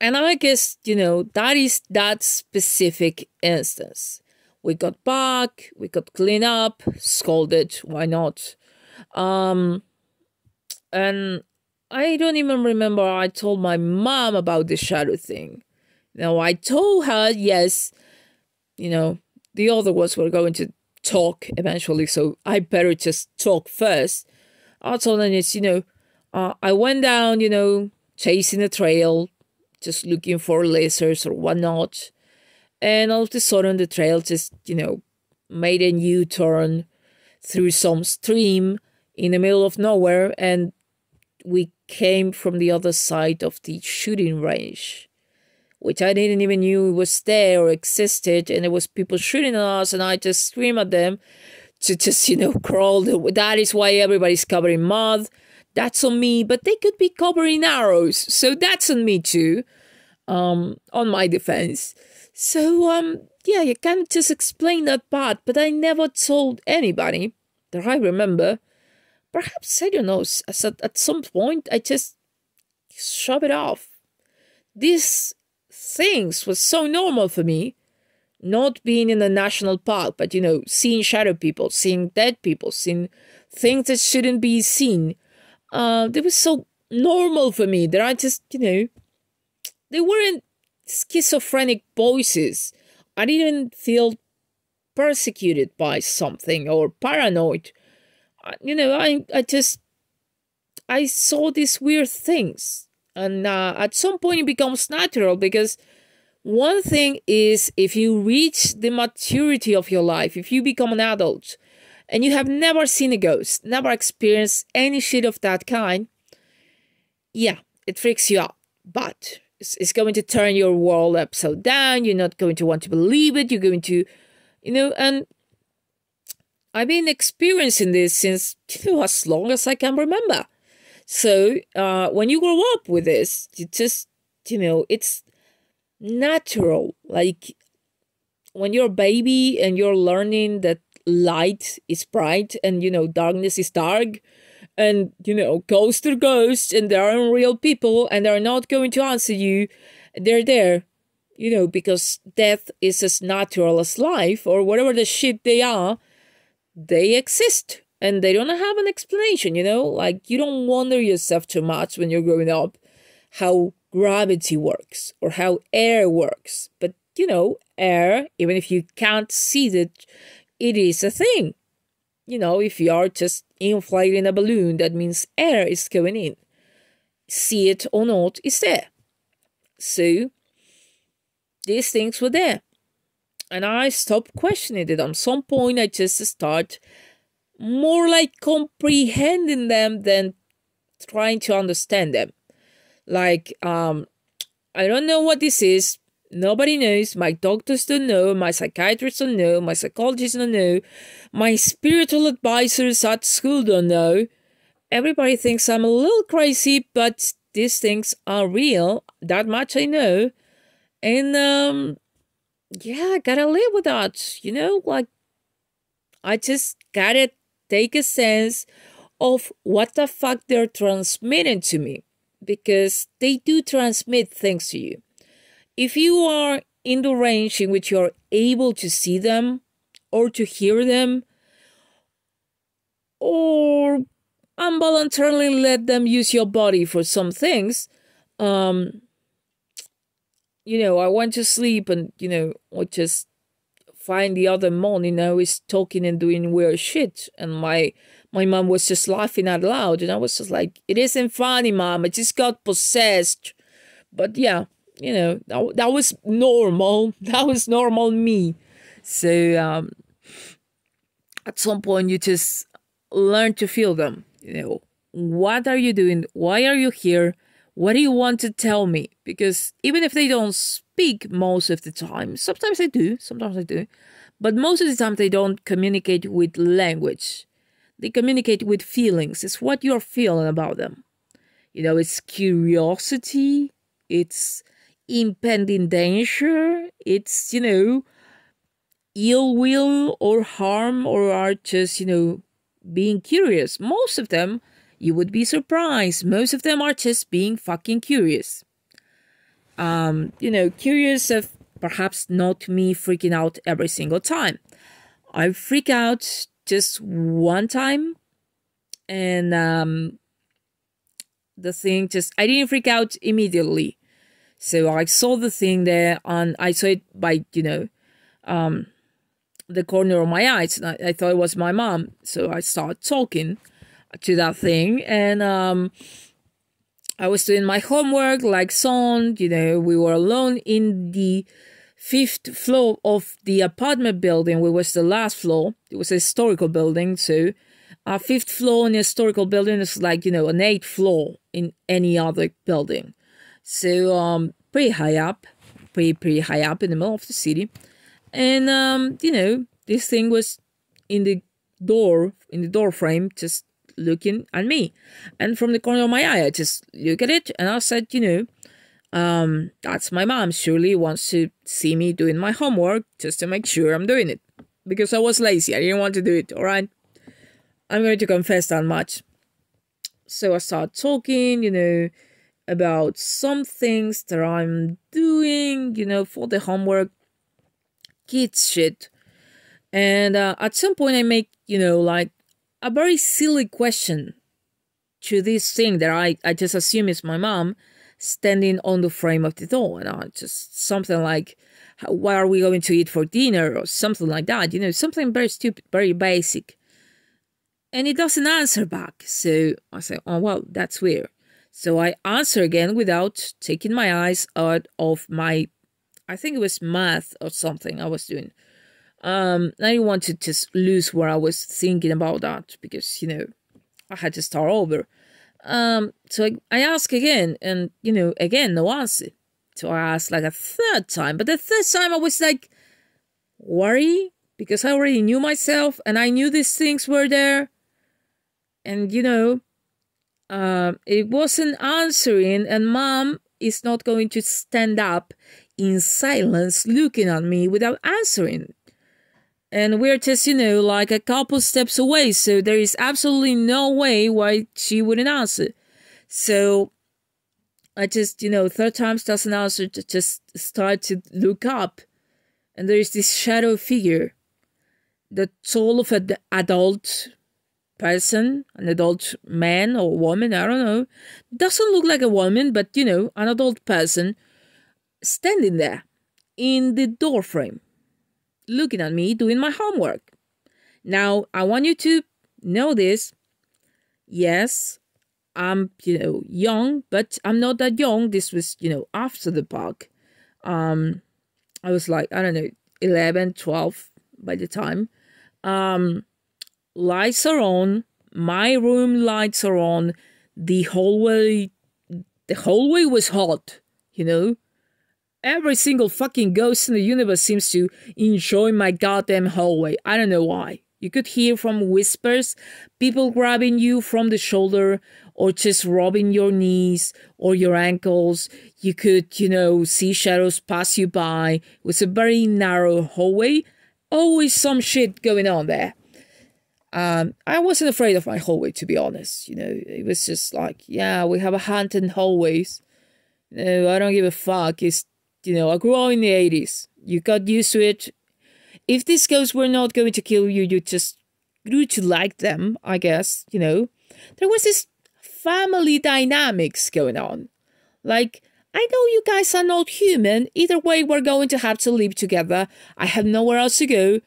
And I guess, you know, that is that specific instance we got back, we got clean up, scolded, why not? Um, and I don't even remember I told my mom about the shadow thing. Now I told her, yes, you know, the other ones were going to talk eventually, so I better just talk first. I told her, it's, you know, uh, I went down, you know, chasing a trail, just looking for lasers or whatnot and all of a sudden the trail just you know made a new turn through some stream in the middle of nowhere and we came from the other side of the shooting range which i didn't even knew was there or existed and there was people shooting at us and i just screamed at them to just you know crawl that is why everybody's covering mud that's on me but they could be covering arrows so that's on me too um on my defense so, um, yeah, you can't just explain that part, but I never told anybody that I remember. Perhaps, I don't know, at, at some point I just shove it off. These things were so normal for me. Not being in a national park, but you know, seeing shadow people, seeing dead people, seeing things that shouldn't be seen. Uh, they were so normal for me that I just, you know, they weren't schizophrenic voices. I didn't feel persecuted by something or paranoid. You know, I, I just, I saw these weird things. And uh, at some point it becomes natural because one thing is if you reach the maturity of your life, if you become an adult and you have never seen a ghost, never experienced any shit of that kind, yeah, it freaks you out. But it's going to turn your world upside down. You're not going to want to believe it. You're going to, you know, and I've been experiencing this since you know, as long as I can remember. So uh, when you grow up with this, you just, you know, it's natural. Like when you're a baby and you're learning that light is bright and, you know, darkness is dark and you know ghosts are ghosts and they are unreal people and they're not going to answer you they're there you know because death is as natural as life or whatever the shit they are they exist and they don't have an explanation you know like you don't wonder yourself too much when you're growing up how gravity works or how air works but you know air even if you can't see it it is a thing you know, if you are just inflating a balloon, that means air is going in. See it or not, it's there. So these things were there. And I stopped questioning it. At some point, I just start more like comprehending them than trying to understand them. Like, um, I don't know what this is, Nobody knows. My doctors don't know. My psychiatrists don't know. My psychologists don't know. My spiritual advisors at school don't know. Everybody thinks I'm a little crazy, but these things are real. That much I know. And um, yeah, I gotta live with that. You know, like I just gotta take a sense of what the fuck they're transmitting to me because they do transmit things to you. If you are in the range in which you are able to see them or to hear them, or involuntarily let them use your body for some things, um, you know, I went to sleep and, you know, I just find the other morning I was talking and doing weird shit. And my my mom was just laughing out loud. And I was just like, it isn't funny, mom. I just got possessed. But yeah, you know, that, that was normal. [laughs] That was normal me. So um, at some point, you just learn to feel them. You know, what are you doing? Why are you here? What do you want to tell me? Because even if they don't speak most of the time, sometimes they do, sometimes they do, but most of the time they don't communicate with language. They communicate with feelings. It's what you're feeling about them. You know, it's curiosity, it's impending danger, it's, you know, ill will or harm or are just, you know, being curious. Most of them, you would be surprised, most of them are just being fucking curious. Um, you know, curious of perhaps not me freaking out every single time. I freak out just one time and um the thing just I didn't freak out immediately. So I saw the thing there and I saw it by, you know, um, the corner of my eyes. I, I, thought it was my mom. So I started talking to that thing. And um, I was doing my homework like son, you know, we were alone in the fifth floor of the apartment building, which was the last floor. It was a historical building. So a uh, fifth floor in a historical building is like, you know, an eighth floor in any other building. So um, pretty high up, pretty pretty high up in the middle of the city, and um, you know this thing was in the door in the door frame just looking at me, and from the corner of my eye I just look at it and I said you know. Um, that's my mom. Surely wants to see me doing my homework just to make sure I'm doing it. Because I was lazy. I didn't want to do it. All right. I'm going to confess that much. So I start talking, you know, about some things that I'm doing, you know, for the homework, kids shit. And uh, at some point, I make, you know, like a very silly question to this thing that I, I just assume is my mom standing on the frame of the door. And I just something like, what are we going to eat for dinner or something like that? You know, something very stupid, very basic. And it doesn't answer back. So I say, oh, well, that's weird. So I answer again without taking my eyes out of my, I think it was math or something I was doing. Um, I didn't want to just lose where I was thinking about that because, you know, I had to start over. Um, so I, I ask again and, you know, again, no answer. So I asked like a third time, but the third time I was like, worry because I already knew myself and I knew these things were there. And, you know, uh, it wasn't answering, and mom is not going to stand up in silence looking at me without answering. And we're just, you know, like a couple steps away, so there is absolutely no way why she wouldn't answer. So I just, you know, third times doesn't answer, just start to look up. And there is this shadow figure, the tall of an adult, person, an adult man or woman, I don't know, doesn't look like a woman, but you know, an adult person standing there in the door frame, looking at me doing my homework. Now, I want you to know this. Yes, I'm, you know, young, but I'm not that young. This was, you know, after the park. Um, I was like, I don't know, 11, 12 by the time. Um, lights are on, my room lights are on, the hallway the hallway was hot, you know? Every single fucking ghost in the universe seems to enjoy my goddamn hallway. I don't know why. You could hear from whispers, people grabbing you from the shoulder or just rubbing your knees or your ankles. You could, you know, see shadows pass you by. It was a very narrow hallway. Always some shit going on there. Um, I wasn't afraid of my hallway, to be honest. You know, it was just like, yeah, we have a hunt in hallways. no, I don't give a fuck. It's, you know, I grew up in the 80s. You got used to it. If these ghosts were not going to kill you, you just grew to like them, I guess, you know. There was this family dynamics going on. Like, I know you guys are not human. Either way, we're going to have to live together. I have nowhere else to go.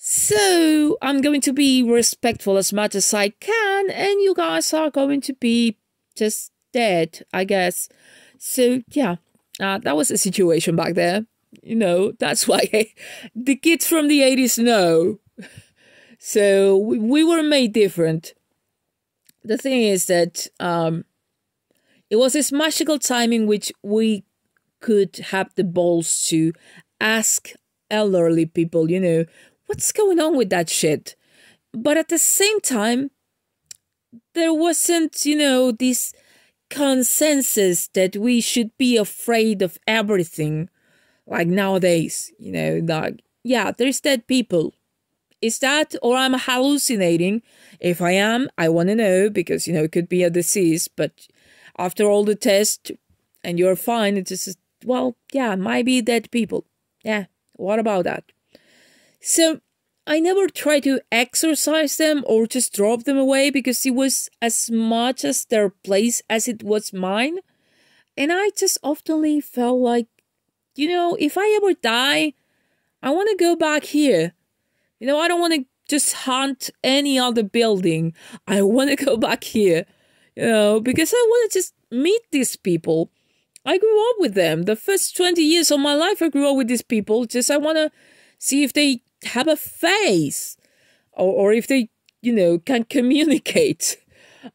So I'm going to be respectful as much as I can, and you guys are going to be just dead, I guess. So yeah, uh, that was the situation back there. You know, that's [laughs] why I, the kids from the 80s know. So we, we were made different. The thing is that um, it was this magical time in which we could have the balls to ask elderly people, you know, what's going on with that shit? But at the same time, there wasn't, you know, this consensus that we should be afraid of everything like nowadays, you know, like, yeah, there's dead people. Is that or I'm hallucinating? If I am, I want to know because, you know, it could be a disease, but after all the tests and you're fine, it's just, well, yeah, might be dead people. Yeah, what about that? So I never tried to exorcise them or just drop them away because it was as much as their place as it was mine. And I just oftenly felt like, you know, if I ever die, I want to go back here. You know, I don't want to just haunt any other building. I want to go back here, you know, because I want to just meet these people. I grew up with them. The first 20 years of my life, I grew up with these people. Just I want to see if they have a face or, or if they, you know, can communicate.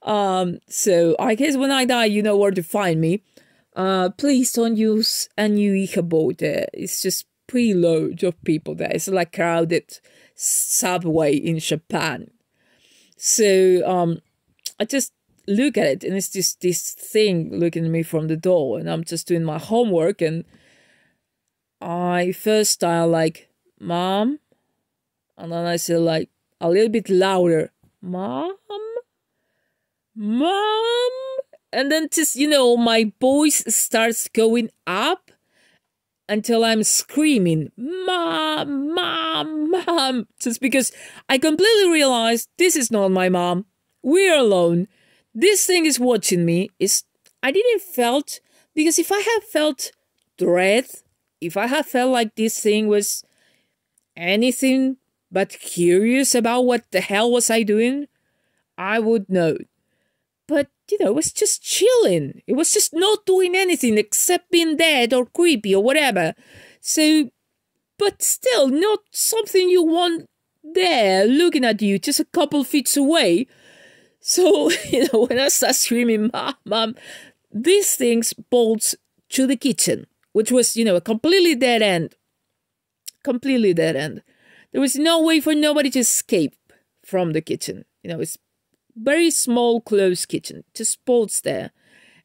Um, so I guess when I die, you know where to find me. Uh, please don't use a new Ichabod there. It's just preload of people there. It's like crowded subway in Japan. So um, I just look at it and it's just this thing looking at me from the door and I'm just doing my homework and I first style like, Mom, and then I say like a little bit louder, Mom? Mom? And then just, you know, my voice starts going up until I'm screaming, Mom, Mom, Mom. Just because I completely realized this is not my mom. We're alone. This thing is watching me. Is I didn't felt because if I have felt dread, if I have felt like this thing was anything but curious about what the hell was I doing, I would know. But, you know, it was just chilling. It was just not doing anything except being dead or creepy or whatever. So, but still, not something you want there looking at you just a couple feet away. So, [laughs] you know, when I start screaming, Mom, Mom, these things bolts to the kitchen, which was, you know, a completely dead end. Completely dead end. There was no way for nobody to escape from the kitchen. You know, it's very small, closed kitchen, just bolts there.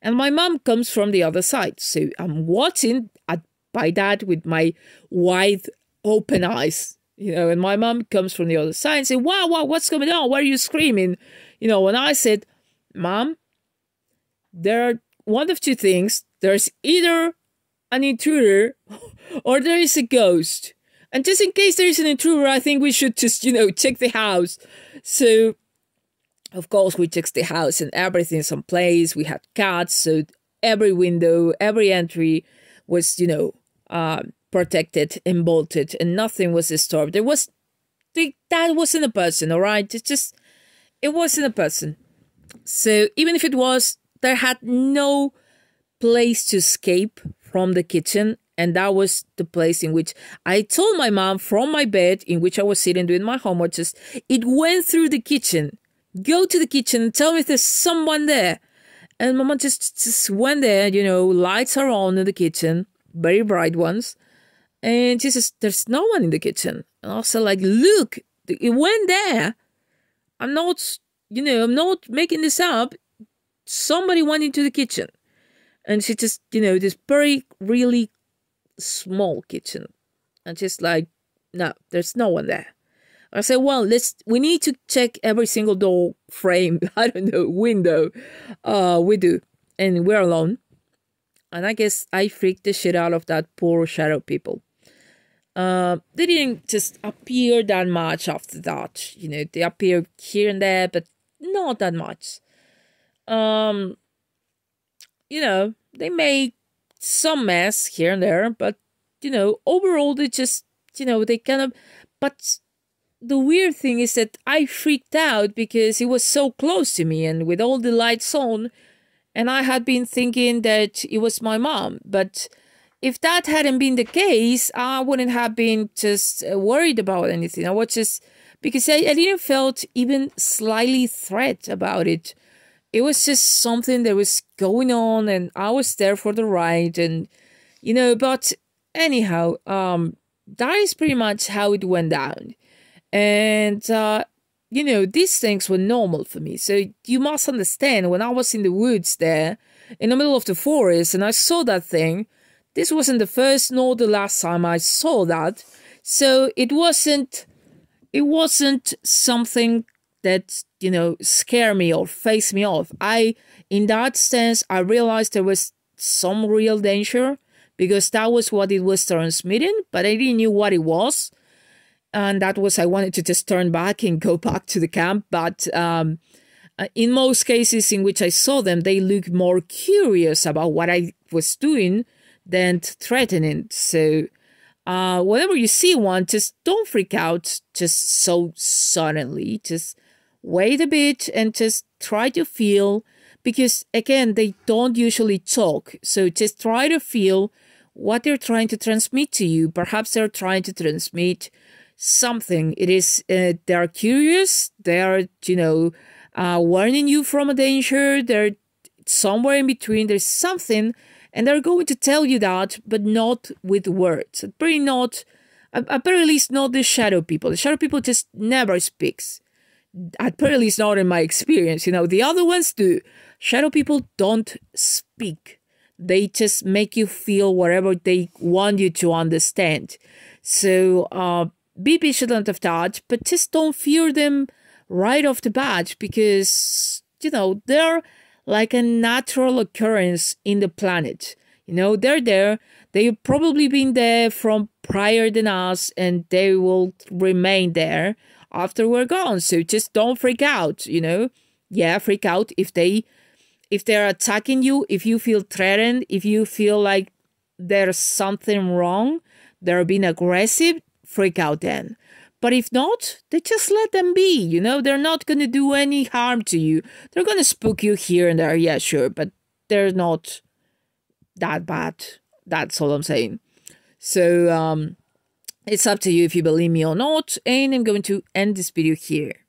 And my mom comes from the other side. So I'm watching at, by that with my wide open eyes, you know, and my mom comes from the other side and say, wow, wow, what's going on? Why are you screaming? You know, and I said, mom, there are one of two things. There's either an intruder [laughs] or there is a ghost. And just in case there is an intruder, I think we should just, you know, check the house. So, of course, we checked the house and everything. in place. We had cats, so every window, every entry was, you know, uh, protected and bolted, and nothing was disturbed. There was, that wasn't a person, all right? It's just, it wasn't a person. So even if it was, there had no place to escape from the kitchen and that was the place in which I told my mom from my bed, in which I was sitting doing my homework, just it went through the kitchen. Go to the kitchen, tell me if there's someone there. And mama just, just went there, you know, lights are on in the kitchen, very bright ones. And she says, There's no one in the kitchen. And I said, like, Look, it went there. I'm not, you know, I'm not making this up. Somebody went into the kitchen. And she just, you know, this very, really small kitchen. And she's like, no, there's no one there. I said, well, let's we need to check every single door frame, [laughs] I don't know, window. Uh we do. And we're alone. And I guess I freaked the shit out of that poor shadow people. Uh, they didn't just appear that much after that. You know, they appear here and there, but not that much. Um, you know, they may some mess here and there, but you know, overall they just you know they kind of. But the weird thing is that I freaked out because it was so close to me and with all the lights on, and I had been thinking that it was my mom, but. If that hadn't been the case, I wouldn't have been just uh, worried about anything. I was just because I, I didn't felt even slightly threat about it it was just something that was going on and I was there for the ride and you know but anyhow um that is pretty much how it went down and uh you know these things were normal for me so you must understand when I was in the woods there in the middle of the forest and I saw that thing this wasn't the first nor the last time I saw that so it wasn't it wasn't something that you know, scare me or face me off. I, in that sense, I realized there was some real danger because that was what it was transmitting, but I didn't know what it was. And that was, I wanted to just turn back and go [laughs] back to the camp. But um, uh, in most cases in which I saw them, they looked more curious about what I was doing than threatening. So, uh, whenever you see one, just don't freak out just so suddenly. Just wait a bit and just try to feel because again they don't usually talk so just try to feel what they're trying to transmit to you perhaps they're trying to transmit something it is uh, they're curious they're you know uh, warning you from a danger they're somewhere in between there's something and they're going to tell you that but not with words pretty not at very least not the shadow people the shadow people just never speaks apparently it's not in my experience. You know, the other ones do. Shadow people don't speak. They just make you feel whatever they want you to understand. So uh, be vigilant of that, but just don't fear them right off the bat because, you know, they're like a natural occurrence in the planet. You know, they're there. They've probably been there from prior than us and they will remain there after we're gone. So just don't freak out, you know. Yeah, freak out if they if they're attacking you, if you feel threatened, if you feel like there's something wrong, they're being aggressive, freak out then. But if not, they just let them be. You know, they're not going to do any harm to you. They're going to spook you here and there. Yeah, sure, but they're not that bad. That's all I'm saying. So, um, it's up to you if you believe me or not, and I'm going to end this video here.